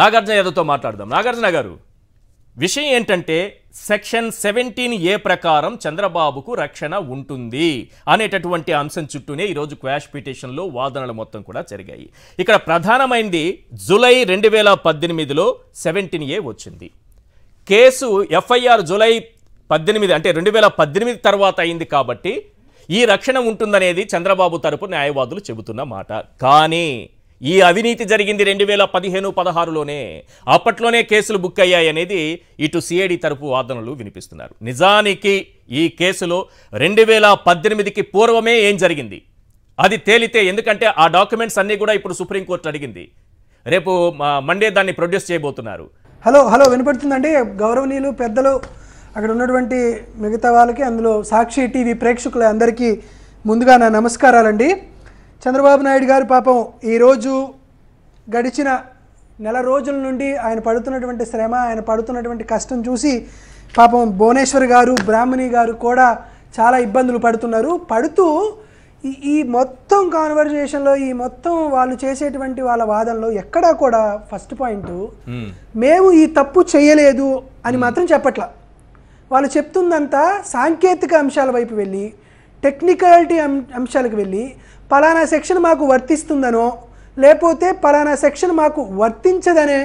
నాగార్జున యాదవ్తో మాట్లాడదాం నాగార్జున గారు విషయం ఏంటంటే సెక్షన్ సెవెంటీన్ ఏ ప్రకారం చంద్రబాబుకు రక్షణ ఉంటుంది అనేటటువంటి అంశం చుట్టూనే ఈరోజు క్వాష్ పిటిషన్లో వాదనలు మొత్తం కూడా జరిగాయి ఇక్కడ ప్రధానమైంది జులై రెండు వేల పద్దెనిమిదిలో సెవెంటీన్ ఏ వచ్చింది కేసు ఎఫ్ఐఆర్ జులై పద్దెనిమిది అంటే రెండు వేల పద్దెనిమిది తర్వాత అయింది కాబట్టి ఈ రక్షణ ఉంటుందనేది చంద్రబాబు తరపు న్యాయవాదులు చెబుతున్న మాట కానీ ఈ అవినీతి జరిగింది రెండు వేల పదిహేను పదహారులోనే అప్పట్లోనే కేసులు బుక్ అయ్యాయనేది ఇటు సిఐడి తరపు వాదనలు వినిపిస్తున్నారు నిజానికి ఈ కేసులో రెండు వేల పద్దెనిమిదికి పూర్వమే ఏం జరిగింది అది తేలితే ఎందుకంటే ఆ డాక్యుమెంట్స్ అన్నీ కూడా ఇప్పుడు సుప్రీంకోర్టు అడిగింది రేపు మండే దాన్ని ప్రొడ్యూస్ చేయబోతున్నారు హలో హలో వినపడుతుందండి గౌరవనీయులు పెద్దలు అక్కడ ఉన్నటువంటి మిగతా వాళ్ళకి అందులో సాక్షి టీవీ ప్రేక్షకులందరికీ ముందుగా నా నమస్కారాలండి చంద్రబాబు నాయుడు గారు పాపం ఈరోజు గడిచిన నెల రోజుల నుండి ఆయన పడుతున్నటువంటి శ్రమ ఆయన పడుతున్నటువంటి కష్టం చూసి పాపం భువనేశ్వర్ గారు బ్రాహ్మణి గారు కూడా చాలా ఇబ్బందులు పడుతున్నారు పడుతూ ఈ ఈ మొత్తం కాన్వర్జేషన్లో ఈ మొత్తం వాళ్ళు చేసేటువంటి వాళ్ళ వాదనలో ఎక్కడా కూడా ఫస్ట్ పాయింట్ hmm. మేము ఈ తప్పు చేయలేదు అని మాత్రం చెప్పట్ల వాళ్ళు చెప్తుందంతా సాంకేతిక అంశాల వైపు వెళ్ళి టెక్నికాలిటీ అంశాలకు వెళ్ళి పలానా సెక్షన్ మాకు వర్తిస్తుందనో లేకపోతే పలానా సెక్షన్ మాకు వర్తించదనే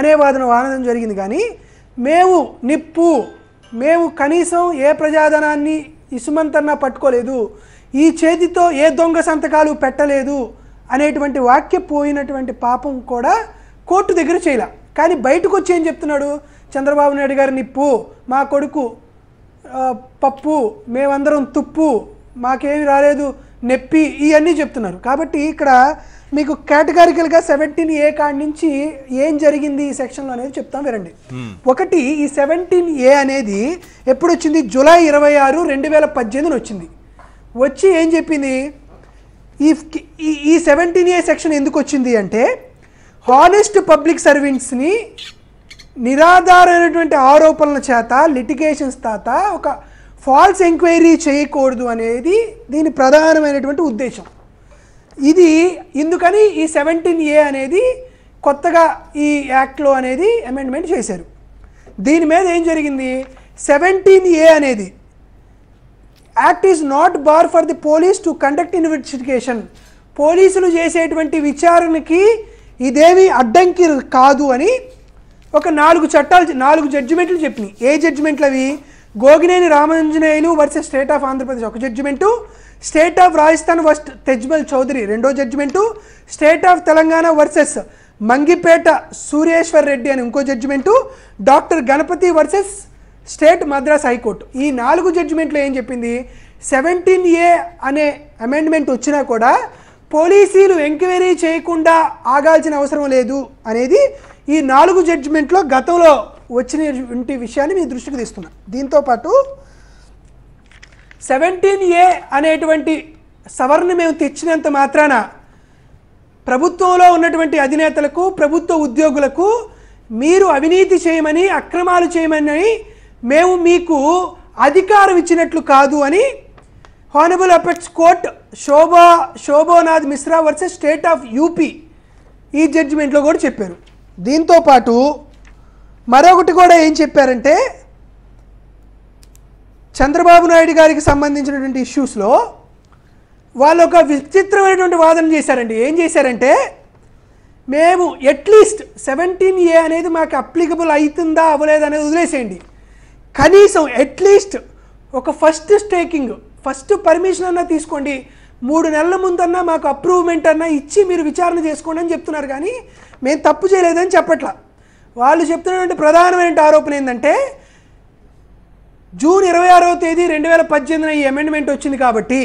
అనే వాదన వాడడం జరిగింది కానీ మేము నిప్పు మేము కనీసం ఏ ప్రజాధనాన్ని ఇసుమంతన్నా పట్టుకోలేదు ఈ చేతితో ఏ దొంగ సంతకాలు పెట్టలేదు అనేటువంటి వాక్య పోయినటువంటి పాపం కూడా కోర్టు దగ్గర చేయాల కానీ బయటకు వచ్చి ఏం చెప్తున్నాడు చంద్రబాబు నాయుడు గారి నిప్పు మా కొడుకు పప్పు మేమందరం తుప్పు మాకేమి రాలేదు నెప్పి ఇవన్నీ చెప్తున్నారు కాబట్టి ఇక్కడ మీకు కేటగారికల్గా సెవెంటీన్ ఏ కాడి నుంచి ఏం జరిగింది ఈ సెక్షన్లో అనేది చెప్తాం వినండి ఒకటి ఈ సెవెంటీన్ ఏ అనేది ఎప్పుడు వచ్చింది జూలై ఇరవై ఆరు రెండు వేల పద్దెనిమిదిని వచ్చింది వచ్చి ఏం చెప్పింది ఈ ఈ సెవెంటీన్ ఏ సెక్షన్ ఎందుకు వచ్చింది అంటే హానెస్ట్ పబ్లిక్ సర్వెంట్స్ని నిరాధారమైనటువంటి ఆరోపణల చేత లిటిగేషన్స్ తాత ఒక ఫాల్స్ ఎంక్వైరీ చేయకూడదు అనేది దీని ప్రధానమైనటువంటి ఉద్దేశం ఇది ఎందుకని ఈ సెవెంటీన్ ఏ అనేది కొత్తగా ఈ యాక్ట్లో అనేది అమెండ్మెంట్ చేశారు దీని మీద ఏం జరిగింది సెవెంటీన్ ఏ అనేది act is not bar for the police to conduct investigation పోలీసులు చేసేటువంటి విచారణకి ఇదేమీ అడ్డంకి కాదు అని ఒక నాలుగు చట్టాలు నాలుగు జడ్జిమెంట్లు చెప్పినాయి ఏ జడ్జిమెంట్లు అవి Gogineni Ramanjaneyulu versus state of Andhra Pradesh ఒక judgment state of Rajasthan versus Tejmal Choudhary రెండో judgment state of Telangana versus Mangipeta Suryeshwar Reddy అని ఇంకో judgment doctor Ganapathi versus state Madras high court ఈ నాలుగు జడ్జిమెంట్లు ఏం చెప్పింది సెవెంటీన్ ఏ అనే అమెండ్మెంట్ వచ్చినా కూడా పోలీసులు ఎంక్వైరీ చేయకుండా ఆగాల్సిన అవసరం లేదు అనేది ఈ నాలుగు జడ్జిమెంట్లో గతంలో వచ్చినటువంటి విషయాన్ని మీ దృష్టికి తీస్తున్నా దీంతోపాటు సెవెంటీన్ ఏ అనేటువంటి సవరణ మేము తెచ్చినంత మాత్రాన ప్రభుత్వంలో ఉన్నటువంటి అధినేతలకు ప్రభుత్వ ఉద్యోగులకు మీరు అవినీతి చేయమని అక్రమాలు చేయమని మేము మీకు అధికారం ఇచ్చినట్లు కాదు అని honourable apex court Shobha Shobhonath Mishra versus state of UP ఈ జడ్జిమెంట్లో కూడా చెప్పారు దీంతోపాటు మరొకటి కూడా ఏం చెప్పారంటే చంద్రబాబు నాయుడు గారికి సంబంధించినటువంటి ఇష్యూస్లో వాళ్ళు ఒక విచిత్రమైనటువంటి వాదన చేశారండి ఏం చేశారంటే మేము అట్లీస్ట్ సెవెంటీన్ ఏ అనేది మాకు అప్లికబుల్ అవుతుందా అవ్వలేదు అనేది వదిలేసేయండి కనీసం అట్లీస్ట్ ఒక ఫస్ట్ స్టేకింగ్ ఫస్ట్ పర్మిషన్ అన్నా తీసుకోండి మూడు నెలల ముందన్నా మాకు అప్రూవ్మెంట్ అన్నా ఇచ్చి మీరు విచారణ చేసుకోండి అని చెప్తున్నారు కానీ మేము తప్పు చేయలేదని చెప్పట్లా వాళ్ళు చెప్తున్నటువంటి ప్రధానమైన ఆరోపణ ఏంటంటే జూన్ ఇరవై ఆరవ తేదీ రెండు వేల పద్దెనిమిదిన ఈ అమెండ్మెంట్ వచ్చింది కాబట్టి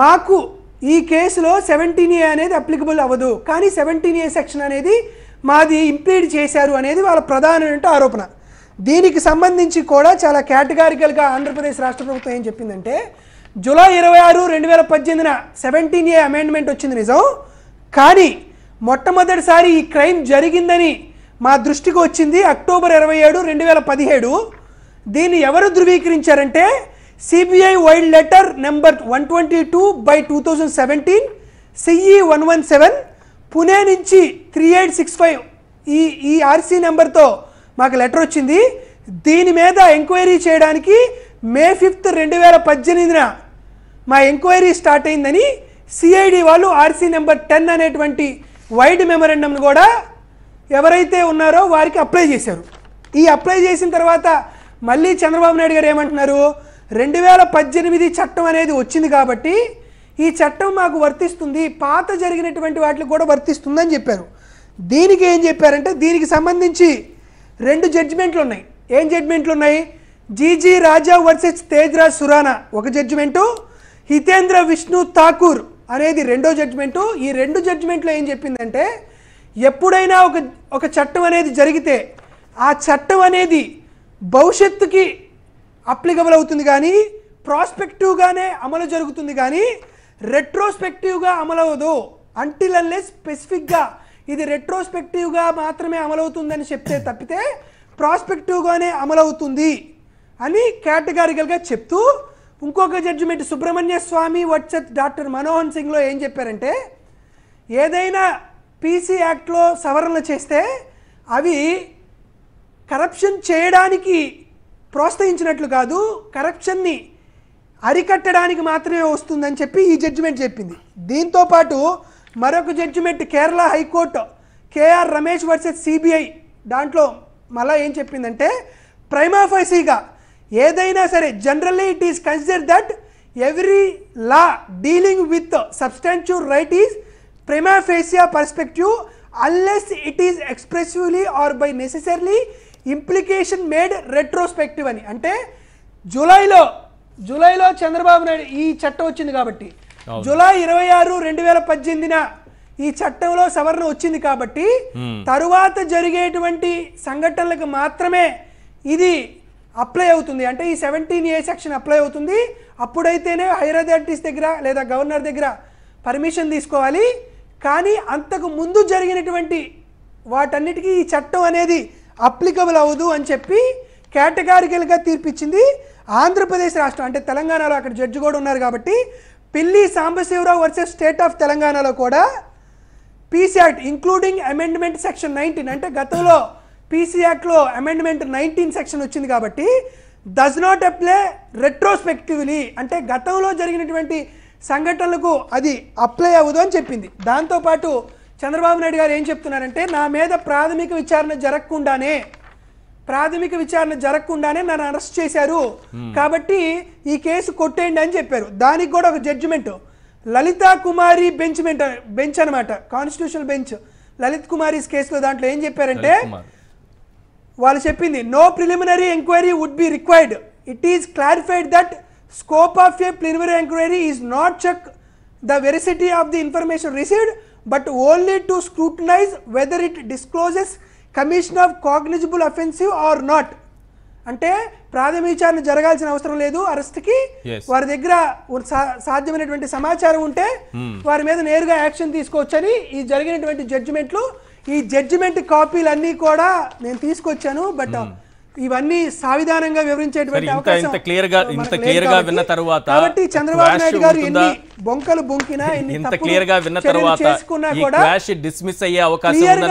మాకు ఈ కేసులో సెవెంటీన్ ఏ అనేది అప్లికబుల్ అవ్వదు కానీ సెవెంటీన్ ఏ సెక్షన్ అనేది మాది ఇంప్లీడ్ చేశారు అనేది వాళ్ళ ప్రధానమైన ఆరోపణ దీనికి సంబంధించి కూడా చాలా కేటగారికల్గా ఆంధ్రప్రదేశ్ రాష్ట్ర ప్రభుత్వం ఏం చెప్పిందంటే జూలై ఇరవై ఆరు రెండు వేల పద్దెనిమిదిన సెవెంటీన్ ఏ అమెండ్మెంట్ వచ్చింది నిజం కానీ మొట్టమొదటిసారి ఈ క్రైమ్ జరిగిందని మా దృష్టికి వచ్చింది అక్టోబర్ ఇరవై ఏడు రెండు వేల పదిహేడు దీన్ని ఎవరు ధృవీకరించారంటే CBI vide letter number one twenty two by two thousand seventeen CE e one one seven Pune నుంచి త్రీ ఎయిట్ సిక్స్ ఫైవ్ ఈ ఈ ఆర్సీ నెంబర్తో మాకు లెటర్ వచ్చింది దీని మీద ఎంక్వైరీ చేయడానికి మే ఫిఫ్త్ రెండు వేల పద్దెనిమిదిన మా ఎంక్వైరీ స్టార్ట్ అయిందని సిఐడి వాళ్ళు ఆర్సీ నెంబర్ టెన్ అనేటువంటి వైడ్ మెమోరెండంను కూడా ఎవరైతే ఉన్నారో వారికి అప్లై చేశారు ఈ అప్లై చేసిన తర్వాత మళ్ళీ చంద్రబాబు నాయుడు గారు ఏమంటున్నారు రెండు వేల పద్దెనిమిది చట్టం అనేది వచ్చింది కాబట్టి ఈ చట్టం మాకు వర్తిస్తుంది పాత జరిగినటువంటి వాటికి కూడా వర్తిస్తుందని చెప్పారు దీనికి ఏం చెప్పారంటే దీనికి సంబంధించి రెండు జడ్జిమెంట్లు ఉన్నాయి ఏం జడ్జిమెంట్లు ఉన్నాయి జీజీ రాజా వర్సెస్ తేజ్రాజ్ సురానా ఒక జడ్జిమెంటు హితేంద్ర విష్ణు ఠాకూర్ అనేది రెండో జడ్జ్మెంటు ఈ రెండు జడ్జ్మెంట్లో ఏం చెప్పిందంటే ఎప్పుడైనా ఒక ఒక చట్టం అనేది జరిగితే ఆ చట్టం అనేది భవిష్యత్తుకి అప్లికబుల్ అవుతుంది కానీ ప్రాస్పెక్టివ్గానే అమలు జరుగుతుంది కానీ రెట్రోస్పెక్టివ్గా అమలవదు అంటిల్ అన్లెస్ స్పెసిఫిక్గా ఇది రెట్రోస్పెక్టివ్గా మాత్రమే అమలవుతుందని చెప్తే తప్పితే ప్రాస్పెక్టివ్గానే అమలవుతుంది అని కేటగారికల్గా చెప్తూ ఇంకొక జడ్జిమెంట్ సుబ్రహ్మణ్య స్వామి వచ్చత్ డాక్టర్ మనమోహన్ సింగ్లో ఏం చెప్పారంటే ఏదైనా పీసీ యాక్ట్లో సవరణలు చేస్తే అవి కరప్షన్ చేయడానికి ప్రోత్సహించినట్లు కాదు కరప్షన్ని అరికట్టడానికి మాత్రమే వస్తుందని చెప్పి ఈ జడ్జిమెంట్ చెప్పింది దీంతోపాటు మరొక judgment Kerala high court KR Ramesh versus CBI దాంట్లో మళ్ళా ఏం చెప్పిందంటే ప్రైమాఫైసీగా ఏదైనా సరే generally it is consider that every law dealing with substantial right is prima facie facie perspective unless it is expressively or by necessarily implication made retrospective అని అంటే జూలైలో జూలైలో చంద్రబాబు నాయుడు ఈ చట్టం వచ్చింది కాబట్టి జూలై ఇరవై ఆరు రెండు వేల పద్దెనిమిదిన ఈ చట్టంలో సవరణ వచ్చింది కాబట్టి తరువాత జరిగేటువంటి సంఘటనలకు మాత్రమే ఇది అప్లై అవుతుంది అంటే ఈ సెవెంటీన్ ఏ సెక్షన్ అప్లై అవుతుంది అప్పుడైతేనే హైయర్ అథారిటీస్ దగ్గర లేదా గవర్నర్ దగ్గర పర్మిషన్ తీసుకోవాలి కానీ అంతకు ముందు జరిగినటువంటి వాటన్నిటికీ ఈ చట్టం అనేది అప్లికబుల్ అవ్వదు అని చెప్పి కేటగారికల్గా తీర్పిచ్చింది ఆంధ్రప్రదేశ్ రాష్ట్రం అంటే తెలంగాణలో అక్కడ జడ్జి కూడా ఉన్నారు కాబట్టి పిల్లి సాంబశివరావు వర్సెస్ స్టేట్ ఆఫ్ తెలంగాణలో కూడా PC act including amendment section nineteen అంటే గతంలో పీసీ యాక్ట్లో అమెండ్మెంట్ నైన్టీన్ సెక్షన్ వచ్చింది కాబట్టి డస్ నాట్ అప్లై రెట్రోస్పెక్టివ్లీ అంటే గతంలో జరిగినటువంటి సంఘటనలకు అది అప్లై అవ్వదు అని చెప్పింది దాంతోపాటు చంద్రబాబు నాయుడు గారు ఏం చెప్తున్నారంటే నా మీద ప్రాథమిక విచారణ జరగకుండానే ప్రాథమిక విచారణ జరగకుండానే నన్ను అరెస్ట్ చేశారు hmm. కాబట్టి ఈ కేసు కొట్టేయండి అని చెప్పారు దానికి కూడా ఒక judgment Lalita Kumari bench bench అనమాట కాన్స్టిట్యూషనల్ బెంచ్ లలిత్ కుమారి కేసులో దాంట్లో ఏం చెప్పారంటే వాళ్ళు చెప్పింది no preliminary enquiry would be required it is clarified that scope of a preliminary enquiry is not check the veracity of the information received but only to scrutinize whether it discloses commission of cognizable offensive or not అంటే ప్రాథమిక విచారణ జరగాల్సిన అవసరం లేదు అరెస్ట్కి వారి దగ్గర సాధ్యమైనటువంటి సమాచారం ఉంటే hmm. వారి మీద నేరుగా యాక్షన్ తీసుకోవచ్చని ఈ జరిగినటువంటి జడ్జిమెంట్లు ఈ జడ్జిమెంట్ కాపీలు అన్ని కూడా నేను తీసుకొచ్చాను బట్ hmm. ఇవన్నీ సావిధానంగా వివరించేటువంటి ఇంత క్లియర్ విన్న తర్వాత చంద్రబాబు నాయుడు గారు ఎన్ని బొంకలు బొంకినా ఇంత క్లియర్ గా విన్న తర్వాత డిస్మిస్ అయ్యే అవకాశం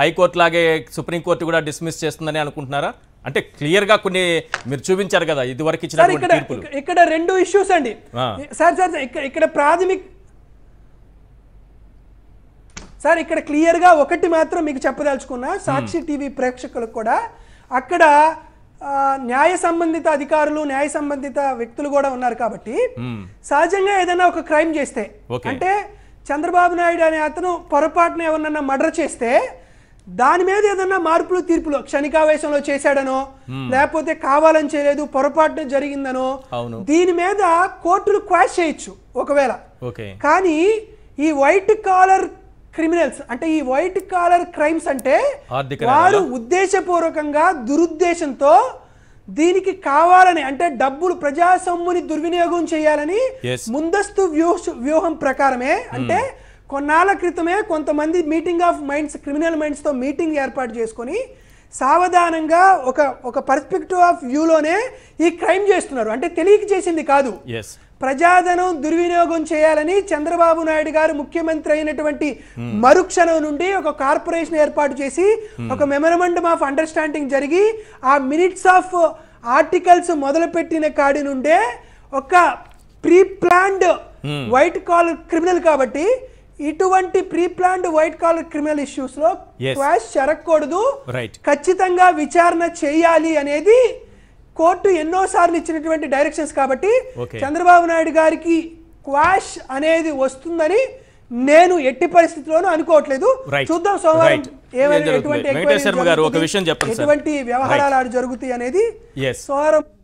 హైకోర్టు లాగే సుప్రీంకోర్టు కూడా డిస్మిస్ చేస్తుందని అనుకుంటున్నారా అంటే క్లియర్ గా కొన్ని మీరు చూపించారు కదా ఇది వరకు ఇచ్చిన ఇక్కడ రెండు ఇష్యూస్ అండి సార్ సార్ ఇక్కడ ప్రాథమిక సార్ ఇక్కడ క్లియర్గా ఒకటి మాత్రం మీకు చెప్పదలుచుకున్నా సాక్షి టీవీ ప్రేక్షకులకు కూడా అక్కడ న్యాయ సంబంధిత అధికారులు న్యాయ సంబంధిత వ్యక్తులు కూడా ఉన్నారు కాబట్టి సహజంగా ఏదైనా ఒక క్రైమ్ చేస్తే అంటే చంద్రబాబు నాయుడు అనే అతను పొరపాటున ఏమన్నా మర్డర్ చేస్తే దాని మీద ఏదన్నా మార్పులు తీర్పులు క్షణికావేశంలో చేశాడనో లేకపోతే కావాలని చేయలేదు పొరపాటున జరిగిందనో దీని మీద కోర్టులు క్వాష్ చేయొచ్చు ఒకవేళ కానీ ఈ వైట్ కాలర్ క్రిమినల్స్ అంటే ఈ వైట్ కాలర్ క్రైమ్స్ అంటే వారు ఉద్దేశపూర్వకంగా దురుద్దేశంతో దీనికి కావాలని అంటే డబ్బులు ప్రజా సొమ్ముని దుర్వినియోగం చేయాలని ముందస్తు వ్యూహం ప్రకారమే అంటే hmm. కొన్నాళ్ళ క్రితమే కొంతమంది మీటింగ్ ఆఫ్ మైండ్స్ క్రిమినల్ మైండ్స్తో మీటింగ్ ఏర్పాటు చేసుకొని సావధానంగా ఒక ఒక పర్స్పెక్టివ్ ఆఫ్ వ్యూలోనే ఈ క్రైమ్ చేస్తున్నారు అంటే తెలియక చేసింది కాదు ప్రజాధనం దుర్వినియోగం చేయాలని చంద్రబాబు నాయుడు గారు ముఖ్యమంత్రి అయినటువంటి మరుక్షణం నుండి ఒక కార్పొరేషన్ ఏర్పాటు చేసి ఒక మెమరమండమ్ ఆఫ్ అండర్స్టాండింగ్ జరిగి ఆ మినిట్స్ ఆఫ్ ఆర్టికల్స్ మొదలుపెట్టిన కాడి నుండే ఒక pre planned hmm. White collar criminal కాబట్టి ఇటువంటి pre planned white collar criminal issues లో క్వాష్ జరగకూడదు ఖచ్చితంగా విచారణ చేయాలి అనేది కోర్టు ఎన్నోసార్లు ఇచ్చినటువంటి డైరెక్షన్స్ కాబట్టి చంద్రబాబు నాయుడు గారికి క్వాష్ అనేది వస్తుందని నేను ఎట్టి పరిస్థితిలోనూ అనుకోవట్లేదు చూద్దాం సోమవారం ఏమైనా ఎటువంటి వ్యవహారాలు జరుగుతాయి అనేది సోమవారం